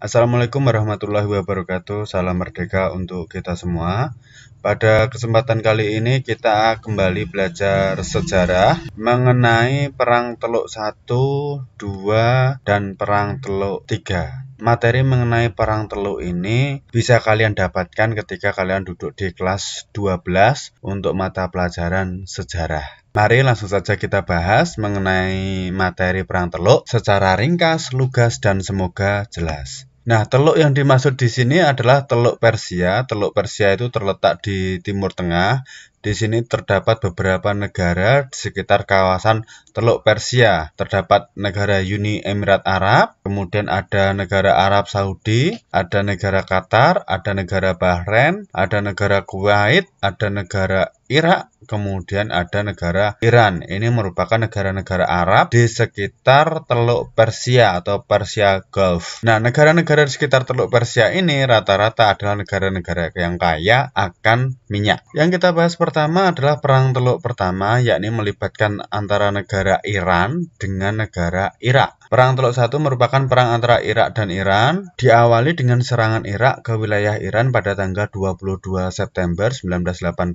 Assalamualaikum warahmatullahi wabarakatuh. Salam merdeka untuk kita semua. Pada kesempatan kali ini kita kembali belajar sejarah mengenai Perang Teluk 1, 2, dan Perang Teluk 3. Materi mengenai Perang Teluk ini bisa kalian dapatkan ketika kalian duduk di kelas 12 untuk mata pelajaran sejarah. Mari langsung saja kita bahas mengenai materi Perang Teluk secara ringkas, lugas, dan semoga jelas. Nah, teluk yang dimaksud di sini adalah Teluk Persia. Teluk Persia itu terletak di Timur Tengah. Di sini terdapat beberapa negara di sekitar kawasan Teluk Persia. Terdapat negara Uni Emirat Arab, kemudian ada negara Arab Saudi, ada negara Qatar, ada negara Bahrain, ada negara Kuwait, ada negara Irak, kemudian ada negara Iran. Ini merupakan negara-negara Arab di sekitar Teluk Persia atau Persia Gulf. Nah, negara-negara di sekitar Teluk Persia ini rata-rata adalah negara-negara yang kaya akan minyak. Yang kita bahas pertama adalah Perang Teluk Pertama, yakni melibatkan antara negara Iran dengan negara Irak. Perang Teluk Satu merupakan perang antara Irak dan Iran, diawali dengan serangan Irak ke wilayah Iran pada tanggal 22 September 1980.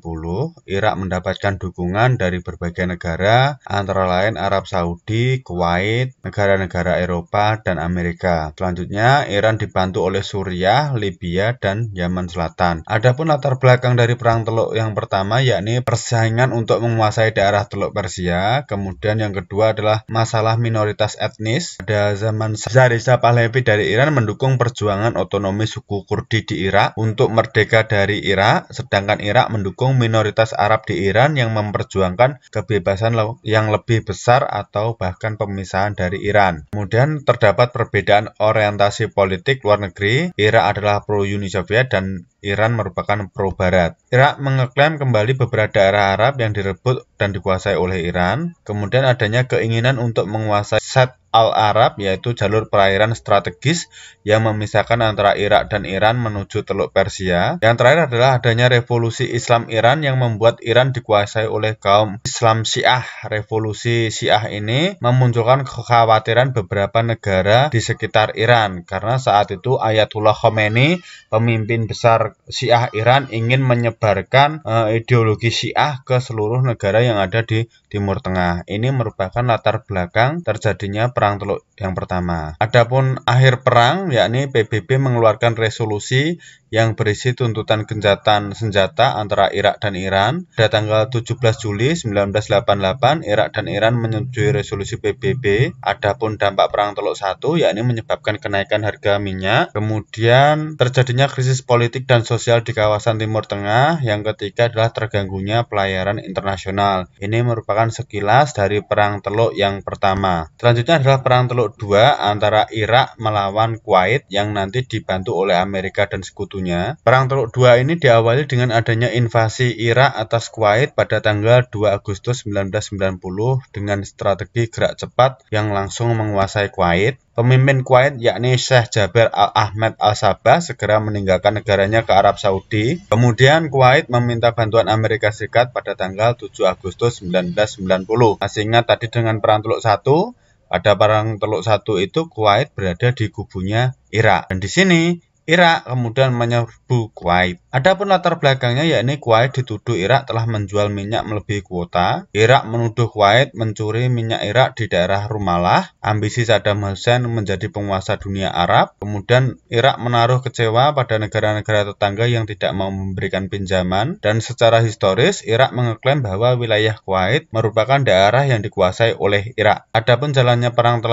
Irak mendapatkan dukungan dari berbagai negara, antara lain Arab Saudi, Kuwait, negara-negara Eropa, dan Amerika. Selanjutnya, Iran dibantu oleh Suriah, Libya, dan Yaman Selatan. Adapun latar belakang dari Perang Teluk yang pertama yakni persaingan untuk menguasai daerah Teluk Persia, kemudian yang kedua adalah masalah minoritas etnis Kurdis pada zaman Zarisa Pahlavi dari Iran mendukung perjuangan otonomi suku Kurdi di Irak untuk merdeka dari Irak, sedangkan Irak mendukung minoritas Arab di Iran yang memperjuangkan kebebasan yang lebih besar atau bahkan pemisahan dari Iran. Kemudian terdapat perbedaan orientasi politik luar negeri. Irak adalah pro-Uni Soviet dan Iran merupakan pro-Barat. Irak mengeklaim kembali beberapa daerah Arab yang direbut dan dikuasai oleh Iran. Kemudian adanya keinginan untuk menguasai set Al-Arab yaitu jalur perairan strategis yang memisahkan antara Irak dan Iran menuju Teluk Persia. Yang terakhir adalah adanya revolusi Islam Iran yang membuat Iran dikuasai oleh kaum Islam Syiah. Revolusi Syiah ini memunculkan kekhawatiran beberapa negara di sekitar Iran karena saat itu Ayatullah Khomeini, pemimpin besar Syiah Iran ingin menyebarkan e, ideologi Syiah ke seluruh negara yang ada di Timur Tengah. Ini merupakan latar belakang terjadinya perang Perang Teluk yang pertama. Adapun akhir perang, yakni PBB mengeluarkan resolusi yang berisi tuntutan gencatan senjata antara Irak dan Iran. Pada tanggal 17 Juli 1988, Irak dan Iran menyetujui resolusi PBB. Adapun dampak Perang Teluk 1, yakni menyebabkan kenaikan harga minyak. Kemudian terjadinya krisis politik dan sosial di kawasan Timur Tengah. Yang ketiga adalah terganggunya pelayaran internasional. Ini merupakan sekilas dari Perang Teluk yang pertama. Selanjutnya adalah adalah Perang Teluk II antara Irak melawan Kuwait yang nanti dibantu oleh Amerika dan sekutunya. Perang Teluk II ini diawali dengan adanya invasi Irak atas Kuwait pada tanggal 2 Agustus 1990 dengan strategi gerak cepat yang langsung menguasai Kuwait. Pemimpin Kuwait yakni Syekh Jabir Al-Ahmad Al-Sabah segera meninggalkan negaranya ke Arab Saudi. Kemudian Kuwait meminta bantuan Amerika Serikat pada tanggal 7 Agustus 1990. Masih ingat tadi dengan Perang Teluk I, ada Perang Teluk Satu itu Kuwait berada di kubunya Irak. Dan di sini Irak kemudian menyerbu Kuwait. Adapun latar belakangnya yakni Kuwait dituduh Irak telah menjual minyak melebihi kuota. Irak menuduh Kuwait mencuri minyak Irak di daerah Rumalah. Ambisi Saddam Hussein menjadi penguasa dunia Arab. Kemudian Irak menaruh kecewa pada negara-negara tetangga yang tidak mau memberikan pinjaman. Dan secara historis, Irak mengeklaim bahwa wilayah Kuwait merupakan daerah yang dikuasai oleh Irak. Adapun jalannya perang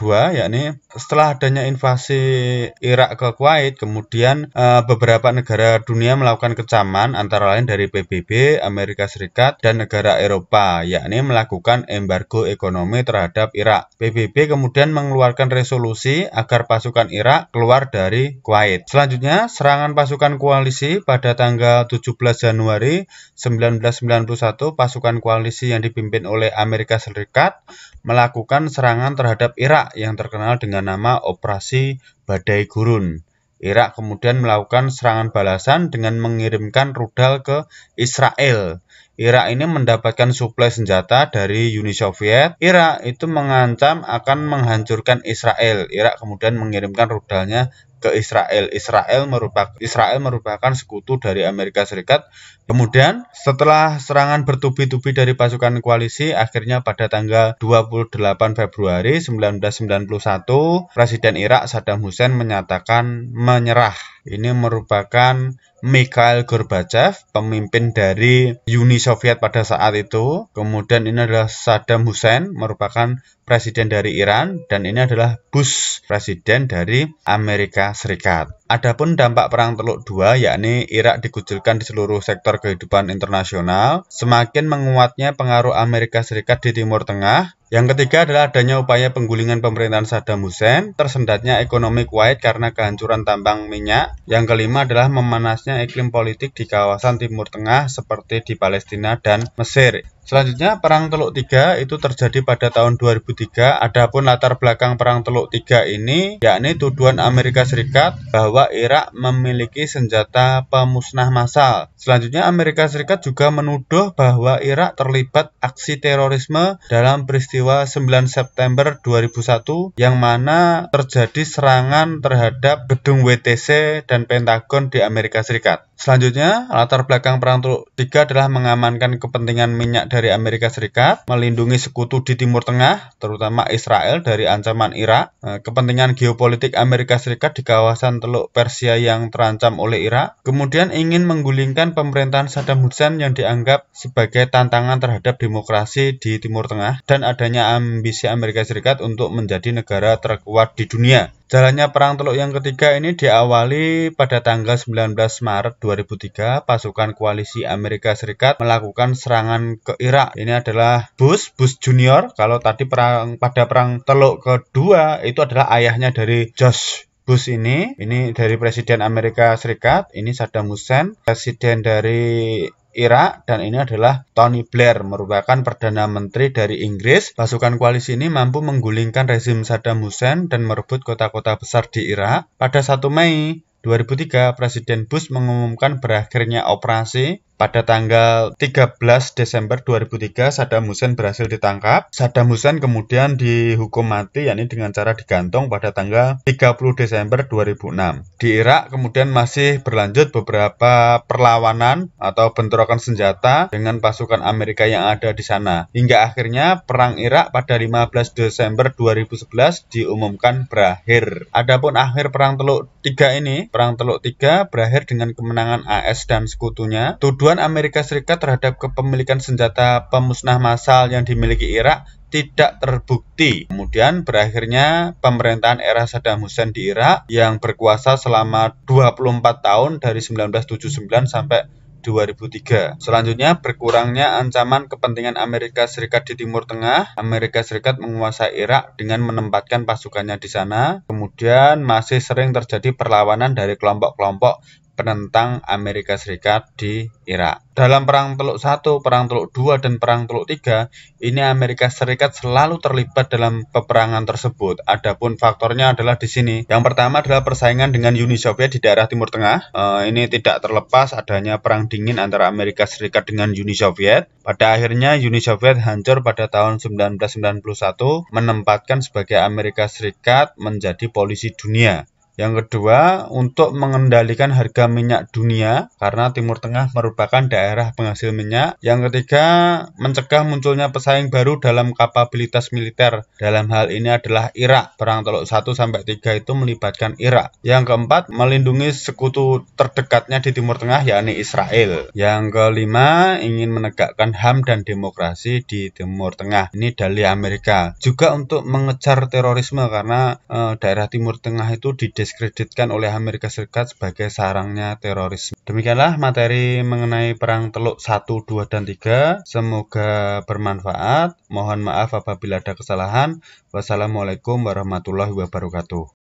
kedua yakni setelah adanya invasi Irak ke Kuwait kemudian e, beberapa negara dunia melakukan kecaman antara lain dari PBB, Amerika Serikat dan negara Eropa yakni melakukan embargo ekonomi terhadap Irak. PBB kemudian mengeluarkan resolusi agar pasukan Irak keluar dari Kuwait. Selanjutnya serangan pasukan koalisi pada tanggal 17 Januari 1991 pasukan koalisi yang dipimpin oleh Amerika Serikat melakukan serangan terhadap Irak yang terkenal dengan nama Operasi Badai Gurun. Irak kemudian melakukan serangan balasan dengan mengirimkan rudal ke Israel. Irak ini mendapatkan suplai senjata dari Uni Soviet. Irak itu mengancam akan menghancurkan Israel. Irak kemudian mengirimkan rudalnya ke Israel. Israel merupakan Israel merupakan sekutu dari Amerika Serikat. Kemudian setelah serangan bertubi-tubi dari pasukan koalisi akhirnya pada tanggal 28 Februari 1991 Presiden Irak Saddam Hussein menyatakan menyerah. Ini merupakan Mikhail Gorbachev, pemimpin dari Uni Soviet pada saat itu. Kemudian ini adalah Saddam Hussein, merupakan presiden dari Iran dan ini adalah Bush presiden dari Amerika Serikat. Adapun dampak Perang Teluk II yakni Irak dikucilkan di seluruh sektor kehidupan internasional, semakin menguatnya pengaruh Amerika Serikat di Timur Tengah. Yang ketiga adalah adanya upaya penggulingan pemerintahan Saddam Hussein, tersendatnya ekonomi Kuwait karena kehancuran tambang minyak. Yang kelima adalah memanasnya iklim politik di kawasan Timur Tengah seperti di Palestina dan Mesir. Selanjutnya, Perang Teluk III itu terjadi pada tahun 2003. Adapun latar belakang Perang Teluk III ini, yakni tuduhan Amerika Serikat bahwa bahwa Irak memiliki senjata pemusnah massal. Selanjutnya Amerika Serikat juga menuduh bahwa Irak terlibat aksi terorisme dalam peristiwa 9 September 2001 yang mana terjadi serangan terhadap gedung WTC dan Pentagon di Amerika Serikat. Selanjutnya, latar belakang Perang Teluk III adalah mengamankan kepentingan minyak dari Amerika Serikat, melindungi sekutu di Timur Tengah, terutama Israel dari ancaman Irak, eh, kepentingan geopolitik Amerika Serikat di kawasan Teluk Persia yang terancam oleh Irak, kemudian ingin menggulingkan pemerintahan Saddam Hussein yang dianggap sebagai tantangan terhadap demokrasi di Timur Tengah dan adanya ambisi Amerika Serikat untuk menjadi negara terkuat di dunia. Jalannya Perang Teluk yang ketiga ini diawali pada tanggal 19 Maret 2003, pasukan koalisi Amerika Serikat melakukan serangan ke Irak. Ini adalah Bush, Bush Junior. Kalau tadi perang pada Perang Teluk kedua itu adalah ayahnya dari George Bush ini, ini dari Presiden Amerika Serikat, ini Saddam Hussein, Presiden dari Irak dan ini adalah Tony Blair merupakan perdana menteri dari Inggris. Pasukan koalisi ini mampu menggulingkan rezim Saddam Hussein dan merebut kota-kota besar di Irak. Pada 1 Mei 2003, Presiden Bush mengumumkan berakhirnya operasi pada tanggal 13 Desember 2003, Saddam Hussein berhasil ditangkap. Saddam Hussein kemudian dihukum mati, yakni dengan cara digantung pada tanggal 30 Desember 2006. Di Irak kemudian masih berlanjut beberapa perlawanan atau bentrokan senjata dengan pasukan Amerika yang ada di sana. Hingga akhirnya perang Irak pada 15 Desember 2011 diumumkan berakhir. Adapun akhir perang Teluk 3 ini, perang Teluk 3 berakhir dengan kemenangan AS dan sekutunya. Tuduhan Tuduhan Amerika Serikat terhadap kepemilikan senjata pemusnah massal yang dimiliki Irak tidak terbukti. Kemudian berakhirnya pemerintahan era Saddam Hussein di Irak yang berkuasa selama 24 tahun dari 1979 sampai 2003. Selanjutnya berkurangnya ancaman kepentingan Amerika Serikat di Timur Tengah. Amerika Serikat menguasai Irak dengan menempatkan pasukannya di sana. Kemudian masih sering terjadi perlawanan dari kelompok-kelompok penentang Amerika Serikat di Irak. Dalam Perang Teluk I, Perang Teluk II, dan Perang Teluk III, ini Amerika Serikat selalu terlibat dalam peperangan tersebut. Adapun faktornya adalah di sini. Yang pertama adalah persaingan dengan Uni Soviet di daerah Timur Tengah. E, ini tidak terlepas adanya Perang Dingin antara Amerika Serikat dengan Uni Soviet. Pada akhirnya Uni Soviet hancur pada tahun 1991, menempatkan sebagai Amerika Serikat menjadi polisi dunia. Yang kedua, untuk mengendalikan harga minyak dunia karena Timur Tengah merupakan daerah penghasil minyak. Yang ketiga, mencegah munculnya pesaing baru dalam kapabilitas militer. Dalam hal ini adalah Irak. Perang Teluk 1 sampai 3 itu melibatkan Irak. Yang keempat, melindungi sekutu terdekatnya di Timur Tengah yakni Israel. Yang kelima, ingin menegakkan HAM dan demokrasi di Timur Tengah. Ini dari Amerika. Juga untuk mengejar terorisme karena e, daerah Timur Tengah itu di didiskreditkan oleh Amerika Serikat sebagai sarangnya terorisme. Demikianlah materi mengenai Perang Teluk 1, 2, dan 3. Semoga bermanfaat. Mohon maaf apabila ada kesalahan. Wassalamualaikum warahmatullahi wabarakatuh.